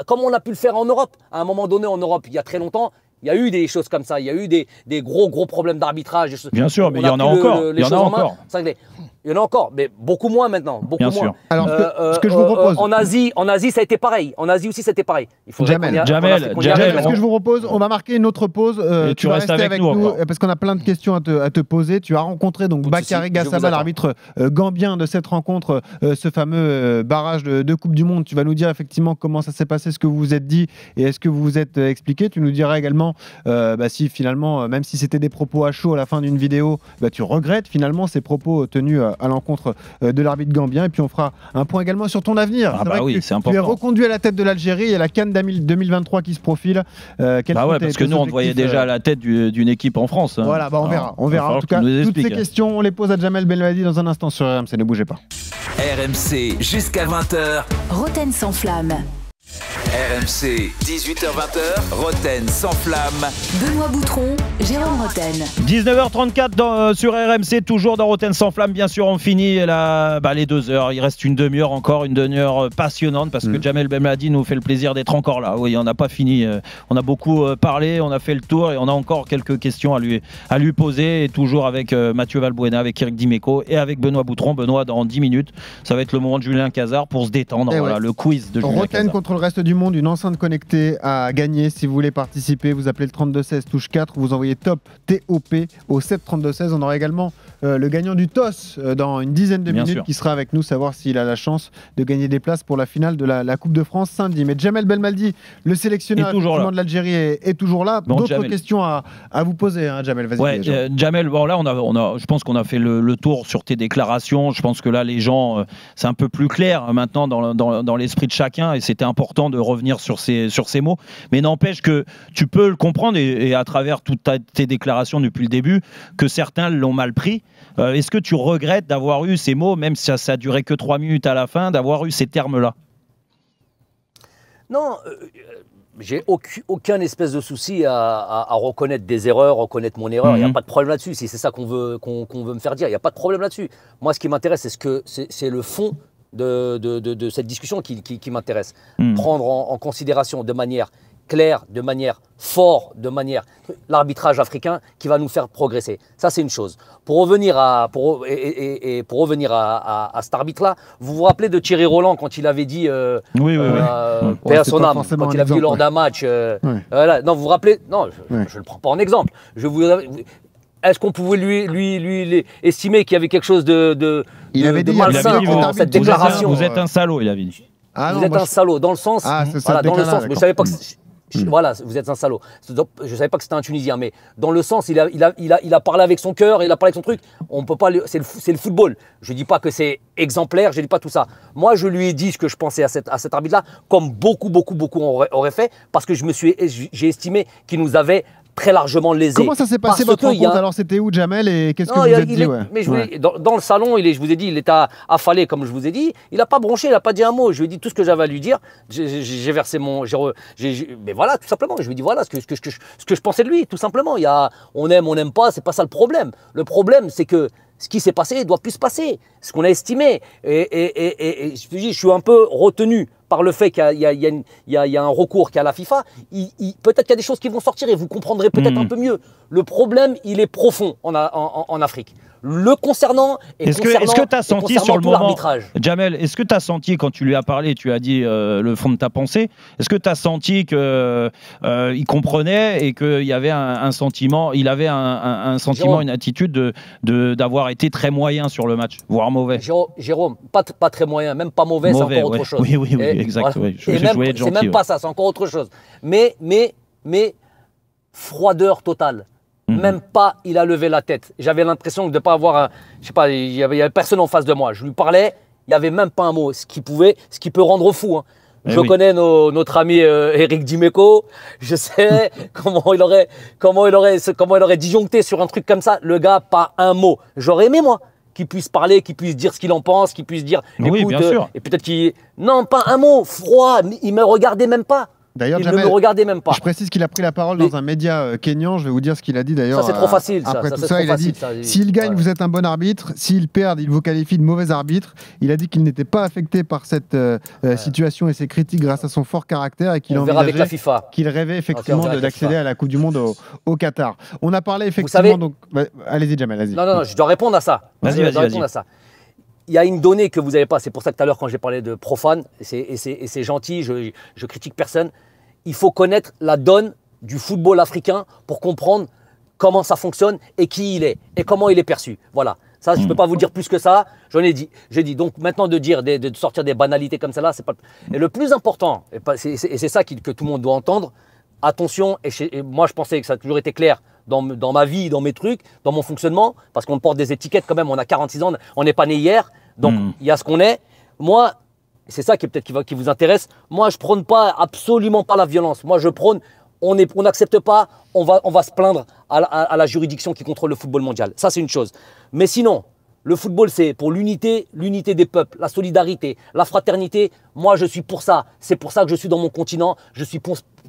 comme on a pu le faire en Europe. À un moment donné en Europe, il y a très longtemps, il y a eu des choses comme ça. Il y a eu des, gros gros problèmes d'arbitrage. Bien sûr, mais il y en a encore. il y en a encore. Il y en a encore, mais beaucoup moins maintenant. Bien Sûr. Alors, ce que, euh, je vous euh, euh, propose. en, Asie, en Asie, ça a été pareil. En Asie aussi, c'était pareil. Il faut Jamel, Jamel, ce que je vous propose, on va marquer une autre pause. tu, restes avec, nous, parce qu'on a plein de questions à te, poser. Tu as rencontré donc Bakary Gassama, l'arbitre gambien de cette rencontre, ce fameux barrage de, Coupe du Monde. Tu vas nous dire effectivement comment ça s'est passé, ce que vous vous êtes dit et est-ce que vous vous êtes expliqué. Tu nous diras également bah, si finalement, même si c'était des propos à chaud à la fin d'une vidéo, bah, tu regrettes finalement ces propos tenus à l'encontre euh, de l'arbitre gambien. Et puis on fera un point également sur ton avenir. Ah bah oui, c'est important. Tu es reconduit à la tête de l'Algérie. Il y a la Cannes 2023 qui se profile. Euh, bah ouais, parce que nous, on te voyait déjà à euh la tête d'une équipe en France. Hein. Voilà, bah on verra. On verra. En tout cas, toutes ces questions, on les pose à Jamel Belmadi dans un instant sur RMC. Ne bougez pas. RMC jusqu'à 20h. Roten sans flamme. RMC, 18h20h, Roten sans flamme. Benoît Boutron, Jérôme Roten. 19h34 euh, sur RMC, toujours dans Roten sans flamme. Bien sûr, on finit bah, les deux heures. Il reste une demi-heure encore, une demi-heure euh, passionnante parce que mm. Jamel Bemladi nous fait le plaisir d'être encore là. Oui, on n'a pas fini. Euh, on a beaucoup parlé, on a fait le tour et on a encore quelques questions à lui, à lui poser. toujours avec Mathieu Valbuena, avec Eric Dimeco et avec Benoît Boutron. Benoît, dans 10 minutes, ça va être le moment de Julien Cazard pour se détendre. Eh voilà, le quiz de Julien Cazard. contre le reste du monde une enceinte connectée à gagner. Si vous voulez participer, vous appelez le 3216 touche 4, vous envoyez TOP, T-O-P au 73216. On aura également euh, le gagnant du TOS euh, dans une dizaine de minutes qui sera avec nous, savoir s'il a la chance de gagner des places pour la finale de la, Coupe de France samedi. Mais Jamel Belmaldi, le sélectionneur de l'Algérie, est, toujours là. D'autres questions à, vous poser, hein, Jamel Vas-y. Euh, Jamel, bon, là, on a, on je pense qu'on a fait le, tour sur tes déclarations. Je pense que là, les gens, c'est un peu plus clair hein, maintenant dans l'esprit de chacun et c'était important de revenir sur ces, sur ces mots. Mais n'empêche que tu peux le comprendre, et, à travers toutes tes déclarations depuis le début, que certains l'ont mal pris. Euh, est-ce que tu regrettes d'avoir eu ces mots, même si ça, ça duré que trois minutes à la fin, d'avoir eu ces termes-là Non. Euh, euh, j'ai aucun espèce de souci à, reconnaître des erreurs, reconnaître mon erreur. Il n'y a mhm. pas de problème là-dessus. Si c'est ça qu'on veut, qu'on veut me faire dire, il n'y a pas de problème là-dessus. Moi, ce qui m'intéresse, c'est ce que c'est le fond de, cette discussion qui, m'intéresse. Hmm. Prendre en, considération de manière claire, de manière forte, de manière l'arbitrage africain qui va nous faire progresser. Ça, c'est une chose. Pour revenir à, pour, et, pour revenir à, à, cet arbitre-là, vous vous rappelez de Thierry Roland quand il avait dit euh, oui, oui, oui. Euh, quand il a dit lors d'un match. Euh, non, vous vous rappelez Non, je ne le prends pas en exemple. Je vous, est-ce qu'on pouvait lui, lui, lui, estimer qu'il y avait quelque chose de, il avait dans cette déclaration Vous êtes un salaud, il a dit. Ah vous êtes un salaud, dans le sens. Ah, voilà, Voilà, vous êtes un salaud. Je savais pas que c'était un Tunisien, mais dans le sens, il a, il a, parlé avec son cœur, il a parlé avec son truc. On peut pas, c'est le, football. Je ne dis pas que c'est exemplaire, je dis pas tout ça. Moi, je lui ai dit ce que je pensais à, cette, à cet arbitre-là, comme beaucoup, beaucoup, beaucoup auraient, fait, parce que je me suis, j'ai estimé qu'il nous avait très largement lésé. Comment ça s'est passé votre rencontre Alors c'était où Jamel et qu'est-ce que vous avez dit dans, le salon, il est, je vous ai dit, il est affalé comme je vous ai dit. Il n'a pas bronché, il n'a pas dit un mot. Je lui ai dit tout ce que j'avais à lui dire. J'ai versé mon, mais voilà tout simplement. Je lui ai dit voilà ce que, ce que, je, pensais de lui tout simplement. Il y a, on aime, on n'aime pas, c'est pas ça le problème. Le problème c'est que ce qui s'est passé doit plus se passer, ce qu'on a estimé. Et, et, et, et, je, suis un peu retenu par le fait qu'il y, a un recours qu'il a la FIFA, peut-être qu'il y a des choses qui vont sortir et vous comprendrez peut-être hmm. un peu mieux. Le problème, il est profond en Afrique le concernant et est-ce que, est-ce que tu as senti sur le moment Jamel, est-ce que tu as senti quand tu lui as parlé, tu as dit euh, le fond de ta pensée, est-ce que tu as senti qu'il euh, comprenait et qu'il avait un, sentiment, il avait un, sentiment, une attitude de, d'avoir été très moyen sur le match, voire mauvais. Jérôme, pas, très moyen, même pas mauvais, c'est encore autre chose. Oui oui oui, même, pas ça, c'est encore autre chose. Mais mais mais froideur totale. Mhm. Même pas, il a levé la tête. J'avais l'impression de ne pas avoir, un, je sais pas, il n'y avait, personne en face de moi. Je lui parlais, il n'y avait même pas un mot. Ce qui pouvait, ce qui peut rendre fou. Hein. Eh je connais notre ami Eric euh, Dimeco. Je sais comment il aurait, comment il aurait, comment il aurait disjoncté sur un truc comme ça. Le gars, pas un mot. J'aurais aimé moi qu'il puisse parler, qu'il puisse dire ce qu'il en pense, qu'il puisse dire. Oui, bien euh, sûr. et peut-être qu'il, non, pas un mot. Froid. Il me regardait même pas. D'ailleurs, il ne me regardait même pas. Je précise qu'il a pris la parole dans un média euh, kényan. Je vais vous dire ce qu'il a dit d'ailleurs. Ça, c'est trop euh, facile. Après tout ça, il a dit s'il gagne, vous êtes un bon arbitre. S'il perd, il vous qualifie de mauvais arbitre. Il a dit qu'il n'était pas affecté par cette euh, situation et ses critiques grâce à son fort caractère et qu'il Qu'il rêvait effectivement d'accéder à la Coupe du Monde au, Qatar. On a parlé effectivement. donc, bah, allez-y, Jamel, allez y Non, non, non, je dois répondre à ça. Vas-y, vas-y, vas-y. il y a une donnée que vous n'avez pas. C'est pour ça que tout à l'heure, quand j'ai parlé de profane, et c'est gentil, je, je critique personne il faut connaître la donne du football africain pour comprendre comment ça fonctionne et qui il est et comment il est perçu. Voilà. Ça, je ne peux mm. pas vous dire plus que ça. J'en ai dit. J'ai dit. Donc maintenant de dire, de, sortir des banalités comme celle-là, c'est pas. Et le plus important, et, c'est ça que tout le monde doit entendre. Attention. Et, moi, je pensais que ça a toujours été clair dans, ma vie, dans mes trucs, dans mon fonctionnement, parce qu'on porte des étiquettes quand même. On a 46 ans, on n'est pas né hier, donc mm. il y a ce qu'on est. Moi, c'est ça qui peut-être qui, vous intéresse. Moi, je prône pas absolument pas la violence. Moi, je prône, on n'accepte pas, on va, on va se plaindre à la, juridiction qui contrôle le football mondial. Ça, c'est une chose. Mais sinon, le football, c'est pour l'unité, l'unité des peuples, la solidarité, la fraternité. Moi, je suis pour ça. C'est pour ça que je suis dans mon continent. Je suis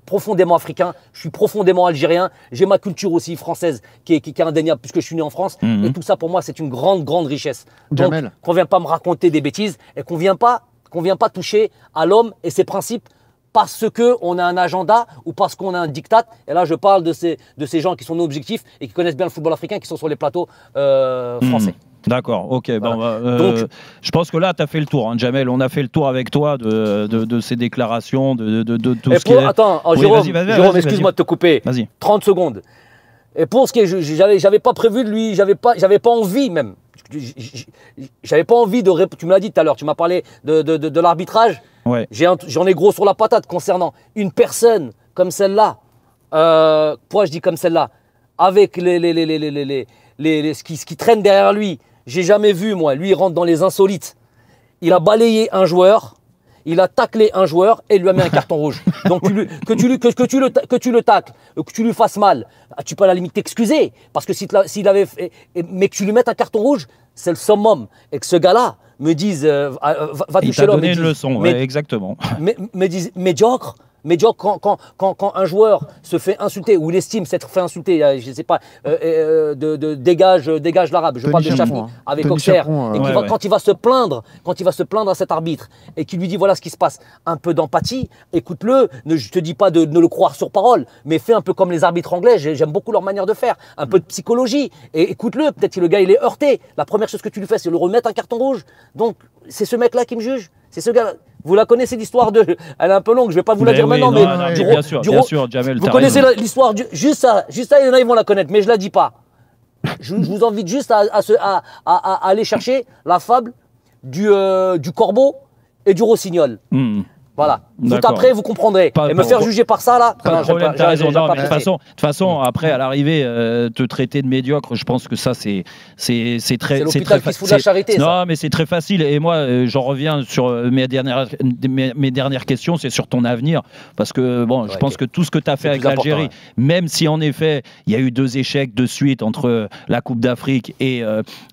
profondément africain, je suis profondément algérien. J'ai ma culture aussi française qui est, qui, indéniable puisque je suis né en France. Mhm. Et tout ça, pour moi, c'est une grande, grande richesse. Donc, qu'on ne vient pas me raconter des bêtises et qu'on ne vient pas qu'on ne vient pas toucher à l'homme et ses principes parce qu'on a un agenda ou parce qu'on a un diktat. Et là, je parle de ces, de ces gens qui sont nos objectifs et qui connaissent bien le football africain, qui sont sur les plateaux euh, hmm. français. D'accord, ok. Ben, euh, Donc, je pense que là, tu as fait le tour, hein, Jamel. On a fait le tour avec toi de, ces déclarations, de, de, tout ce qui est. Attends, Jérôme, excuse-moi de te couper. Vas-y. 30 secondes. Et pour ce qui est, j'avais, j'avais pas prévu de lui, j'avais pas, j'avais pas envie même j'avais pas envie de. Tu me l'as dit tout à l'heure, tu m'as parlé de, l'arbitrage. Ouais. J'en ai, gros sur la patate concernant une personne comme celle-là. Euh, pourquoi je dis comme celle-là Avec les, les, les, les, les ce, qui, ce, qui, traîne derrière lui. J'ai jamais vu, moi. Lui, il rentre dans les insolites. Il a balayé un joueur il a taclé un joueur et lui a mis un carton rouge. Donc tu que, tu tu le, que tu le tacles, euh, que tu lui fasses mal, ah, tu peux à la limite t'excuser, parce que s'il avait mais que tu lui mettes un carton rouge, c'est le summum. Et que ce gars-là me dise, euh, euh, va, Il donné une leçon, mais, exactement. Mais, me dise, médiocre, mais quand, un joueur se fait insulter ou il estime s'être fait insulter, euh, je ne sais pas, euh, euh, de, dégage, dégage l'arabe, je parle de Chafni hein. avec Auxerre, et quand il va se plaindre, quand il va se plaindre à cet arbitre et qu'il lui dit voilà ce qui se passe, un peu d'empathie, écoute-le, ne je te dis pas de, ne le croire sur parole, mais fais un peu comme les arbitres anglais, j'aime beaucoup leur manière de faire, un peu de psychologie, et écoute-le, peut-être que le gars il est heurté, la première chose que tu lui fais c'est le remettre un carton rouge. Donc c'est ce mec-là qui me juge. C'est ce gars. Vous la connaissez l'histoire de. Elle est un peu longue, je vais pas vous la dire maintenant, mais. bien sûr, bien sûr, Vous connaissez l'histoire du. Juste ça, juste il y en a, ils vont la connaître, mais je la dis pas. je, vous invite juste à, aller chercher la fable du, euh, corbeau et du rossignol. Hmm. Voilà. tout après vous comprendrez. et me faire juger par ça, là Pas de de toute façon, après, à l'arrivée, euh, te traiter de médiocre, je pense que ça, c'est très. C'est l'hôpital qui se fout de la charité. Non, mais c'est très facile. Et moi, euh, j'en reviens sur euh, mes dernières, mes, dernières questions, c'est sur ton avenir. Parce que, bon, je pense que tout ce que tu as fait avec l'Algérie, même si en effet, il y a eu deux échecs de suite entre la Coupe d'Afrique et,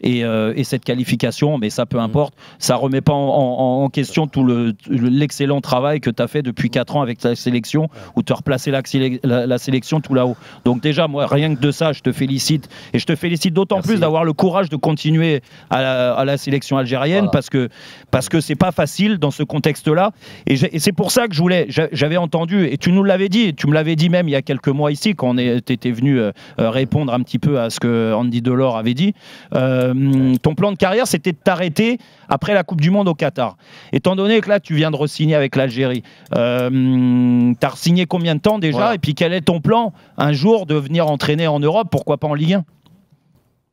et, cette qualification, mais ça peu mhm. importe, ça remet pas en, question tout l'excellent travail que tu as fait depuis 4 ans avec ta sélection, où tu as replacé la, sélection tout là-haut. Donc déjà, moi, rien que de ça, je te félicite. Et je te félicite d'autant plus d'avoir le courage de continuer à la, sélection algérienne, parce que parce que c'est pas facile dans ce contexte-là. Et, c'est pour ça que je voulais, j'avais entendu, et tu nous l'avais dit, tu me l'avais dit même il y a quelques mois ici, quand est étais venu euh, euh, répondre un petit peu à ce que Andy Delors avait dit. Euh, ton plan de carrière, c'était de t'arrêter après la Coupe du Monde au Qatar. Étant donné que là, tu viens de re-signer avec l'Algérie. Euh, T'as signé combien de temps déjà Et puis quel est ton plan un jour de venir entraîner en Europe Pourquoi pas en Ligue 1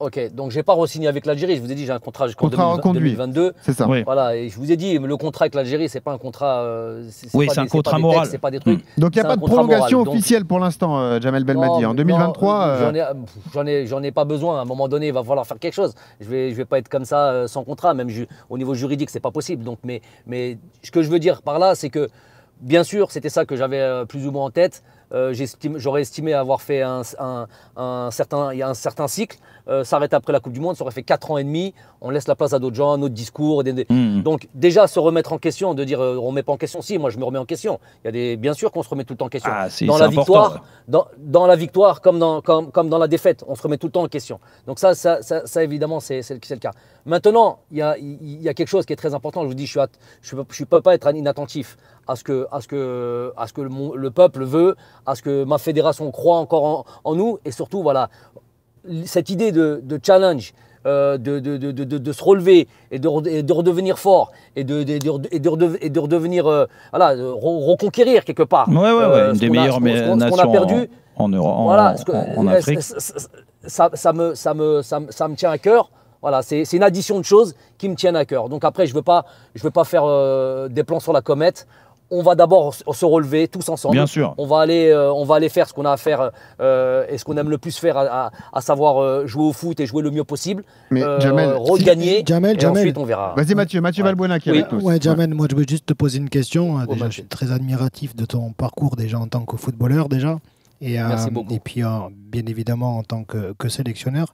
Ok, donc j'ai pas re-signé avec l'Algérie. Je vous ai dit, j'ai un contrat jusqu'en 2022. C'est ça. Voilà, et je vous ai dit, le contrat avec l'Algérie, c'est pas un contrat. Euh, oui, c'est un contrat moral. C'est pas des trucs. Mm. Donc il n'y a pas de prolongation officielle pour l'instant, euh, Jamel Belmadi. en 2023. Hein. Euh, j'en, ai, ai, pas besoin. À un moment donné, il va falloir faire quelque chose. Je vais, je vais pas être comme ça sans contrat. Même au niveau juridique, c'est pas possible. Donc, mais, mais ce que je veux dire par là, c'est que, bien sûr, c'était ça que j'avais plus ou moins en tête. j'aurais estimé avoir fait un, un, un, certain, un certain cycle s'arrête euh, après la Coupe du Monde, ça aurait fait 4 ans et demi, on laisse la place à d'autres gens, à notre discours. Mhm. Donc déjà se remettre en question, de dire euh, on ne met pas en question, si moi je me remets en question. Il y a des... Bien sûr qu'on se remet tout le temps en question. Ah, dans, la victoire, dans, la victoire, comme dans, la défaite, on se remet tout le temps en question. Donc ça, ça, évidemment, c'est le cas. Maintenant, il y a, quelque chose qui est très important, je vous dis, je ne peux pas être inattentif à ce que, le, peuple veut, à ce que ma fédération croit encore en, en nous. Et surtout, voilà, cette idée de, challenge, euh, de, de, de, se relever et de, redevenir fort et de, de redevenir, voilà, reconquérir quelque part. Ouais, ouais, oui, une des meilleures nations perdu, en, Europe, voilà, Ça, me, ça, me, ça, me, tient à cœur. Voilà, c'est une addition de choses qui me tiennent à cœur. Donc après, je ne veux, pas, je veux pas faire euh, des plans sur la comète on va d'abord se relever tous ensemble. Bien sûr. On va aller, euh, on va aller faire ce qu'on a à faire euh, et ce qu'on aime le plus faire, à, savoir euh, jouer au foot et jouer le mieux possible. Mais Jamel, regagner. Jamel, et Jamel. Ensuite, on verra. Vas-y, Mathieu, Mathieu qui est ouais, Jamel, moi, je veux juste te poser une question. Hein, oh, déjà, je suis très admiratif de ton parcours déjà en tant que footballeur déjà. Et, euh, beaucoup. Et puis, euh, bien évidemment, en tant que, sélectionneur,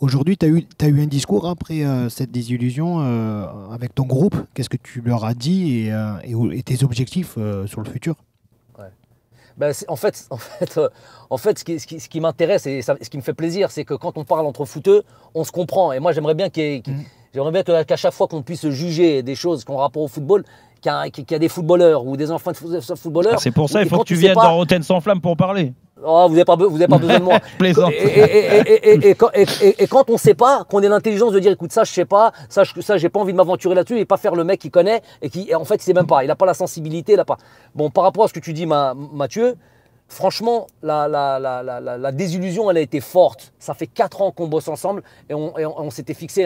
aujourd'hui, tu as, as, eu un discours après euh, cette désillusion avec ton groupe. Qu'est-ce que tu leur as dit et, tes objectifs sur le futur ben, en fait, en fait, en fait, ce qui, ce qui, m'intéresse et ce qui me fait plaisir, c'est que quand on parle entre fouteux, on se comprend. Et moi, j'aimerais bien mm. qu'à chaque fois qu'on puisse juger des choses qu'on rapport au football, qui a, a, des footballeurs ou des enfants de footballeurs. Ah, c'est pour ça, il faut que tu viennes dans Rotten sans flamme pour parler. Oh, vous n'avez pas, besoin de moi. Plaisant. Et, quand on ne sait pas, qu'on ait l'intelligence de dire, écoute, ça, je ne sais pas, ça, je, n'ai j'ai pas envie de m'aventurer là-dessus et pas faire le mec qui connaît et qui, en fait, ne sait même pas. Il n'a pas la sensibilité, il n'a pas. Bon, par rapport à ce que tu dis, Mathieu, franchement, la, désillusion, elle a été forte. Ça fait quatre ans qu'on bosse ensemble et on, s'était fixé,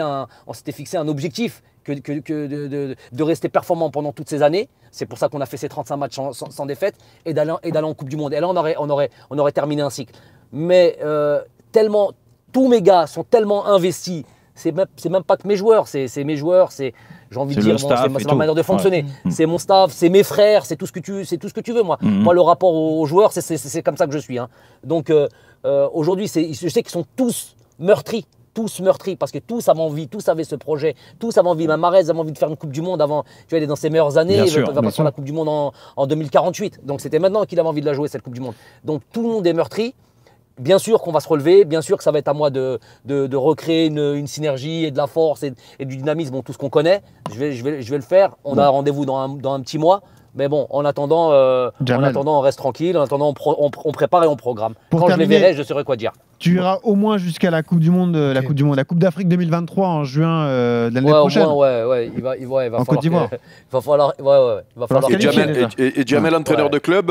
fixé un objectif de, rester performant pendant toutes ces années. C'est pour ça qu'on a fait ces 35 matchs sans, défaite et d'aller en Coupe du Monde. Et là, on aurait, on aurait, on aurait terminé un cycle. Mais euh, tellement, tous mes gars sont tellement investis. C'est même, même pas que mes joueurs, c'est mes joueurs, c'est j'ai envie de dire, c'est ma manière de fonctionner. Mm. C'est mon staff, c'est mes frères, c'est tout ce que tu, tout ce que tu veux. Moi, mm. moi, le rapport aux joueurs, c'est comme ça que je suis. Hein. Donc euh, euh c'est, aujourd'hui, je sais qu'ils sont tous meurtris tous meurtris parce que tous avaient envie, tous avaient ce projet, tous avaient envie. Même Marez avait envie de faire une Coupe du Monde avant, tu vois, il est dans ses meilleures années, il va passer la Coupe du Monde en, 2048. Donc c'était maintenant qu'il avait envie de la jouer, cette Coupe du Monde. Donc tout le monde est meurtri. Bien sûr qu'on va se relever, bien sûr que ça va être à moi de, recréer une, synergie et de la force et, du dynamisme, bon, tout ce qu'on connaît. Je vais, vais, je vais le faire. On a a rendez-vous dans dans un petit mois. Mais bon, en attendant, euh, en attendant, on reste tranquille. En attendant, on, prépare et on programme. Quand je les verrai, je saurai quoi dire. Tu iras au moins jusqu'à la Coupe du Monde, euh, la Coupe du Monde, la Coupe d'Afrique 2023 en juin euh, de l'année prochaine. Au moins, ouais, ouais, il va, il, en falloir. d'Ivoire il va falloir, ouais, ouais, il va falloir. Et Jamel, et, entraîneur de club,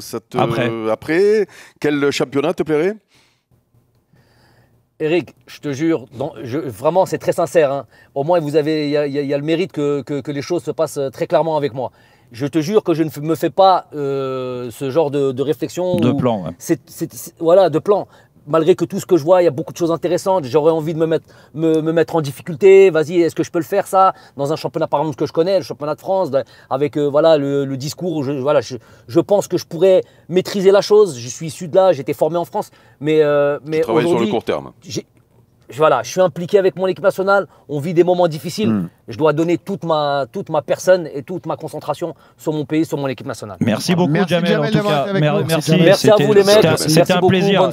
ça te, après. après, quel championnat te plairait Eric, je te jure, vraiment, c'est très sincère. Hein. Au moins, vous avez, il y, a le mérite que, les choses se passent euh, très clairement avec moi. Je te jure que je ne me fais pas euh, ce genre de, réflexion. De plan. voilà, de plan malgré que tout ce que je vois, il y a beaucoup de choses intéressantes. J'aurais envie de me mettre, me, mettre en difficulté. Vas-y, est-ce que je peux le faire ça dans un championnat par exemple que je connais, le championnat de France, ben, avec euh, voilà le, discours je, voilà, je, pense que je pourrais maîtriser la chose. Je suis issu de là, j'ai été formé en France, mais euh, mais aujourd'hui, sur le court terme. Voilà, je suis impliqué avec mon équipe nationale. On vit des moments difficiles. Hmm. Je dois donner toute ma, toute ma personne et toute ma concentration sur mon pays, sur mon équipe nationale. Merci beaucoup, merci Jamel, tout cas, merci, à vous les mecs. C'était un, plaisir.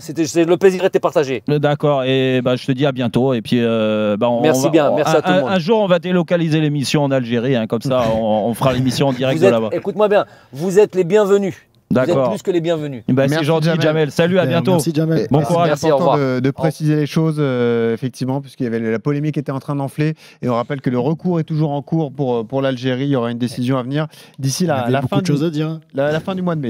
C'était le plaisir était partagé. Euh, d'accord. Et ben je te dis à bientôt. Et puis, euh, bah, on, merci bien. merci un, à tout le monde. Un jour, on va délocaliser l'émission en Algérie. Hein, comme ça, on, fera l'émission en direct là-bas. Écoute-moi bien. Vous êtes les bienvenus. D'accord. Vous êtes plus que les bienvenus. Bah, merci Jamel. Salut, à bientôt. Merci, Jamel. Bon courage. C'est important de, de, préciser les choses, euh, effectivement, puisqu'il y avait la polémique était en train d'enfler. Et on rappelle que le recours est toujours en cours pour, pour l'Algérie. Il y aura une décision à venir d'ici la, la, fin la fin du mois de mai.